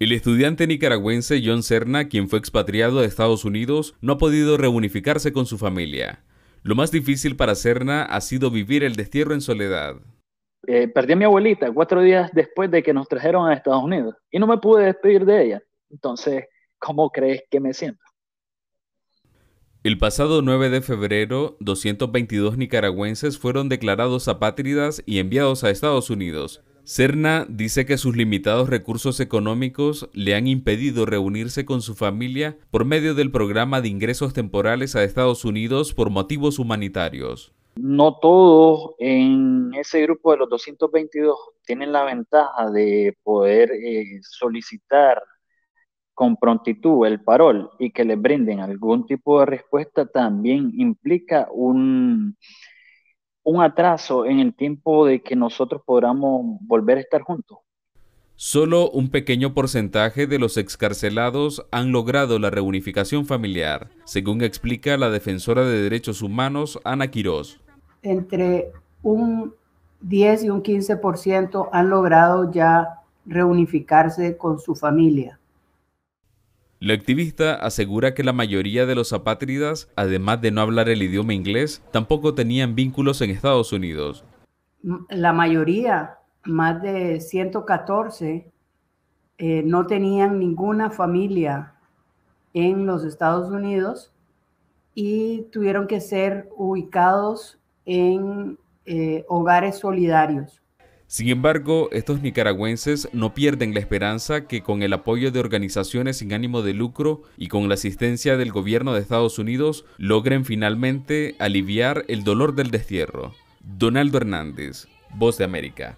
El estudiante nicaragüense John Serna, quien fue expatriado a Estados Unidos, no ha podido reunificarse con su familia. Lo más difícil para Serna ha sido vivir el destierro en soledad. Eh, perdí a mi abuelita cuatro días después de que nos trajeron a Estados Unidos y no me pude despedir de ella. Entonces, ¿cómo crees que me siento? El pasado 9 de febrero, 222 nicaragüenses fueron declarados apátridas y enviados a Estados Unidos, Serna dice que sus limitados recursos económicos le han impedido reunirse con su familia por medio del programa de ingresos temporales a Estados Unidos por motivos humanitarios. No todos en ese grupo de los 222 tienen la ventaja de poder eh, solicitar con prontitud el parol y que le brinden algún tipo de respuesta también implica un, un atraso en el tiempo de que nosotros podamos volver a estar juntos. Solo un pequeño porcentaje de los excarcelados han logrado la reunificación familiar, según explica la defensora de derechos humanos Ana Quirós. Entre un 10 y un 15% han logrado ya reunificarse con su familia. La activista asegura que la mayoría de los apátridas, además de no hablar el idioma inglés, tampoco tenían vínculos en Estados Unidos. La mayoría, más de 114, eh, no tenían ninguna familia en los Estados Unidos y tuvieron que ser ubicados en eh, hogares solidarios. Sin embargo, estos nicaragüenses no pierden la esperanza que con el apoyo de organizaciones sin ánimo de lucro y con la asistencia del gobierno de Estados Unidos logren finalmente aliviar el dolor del destierro. Donaldo Hernández, Voz de América.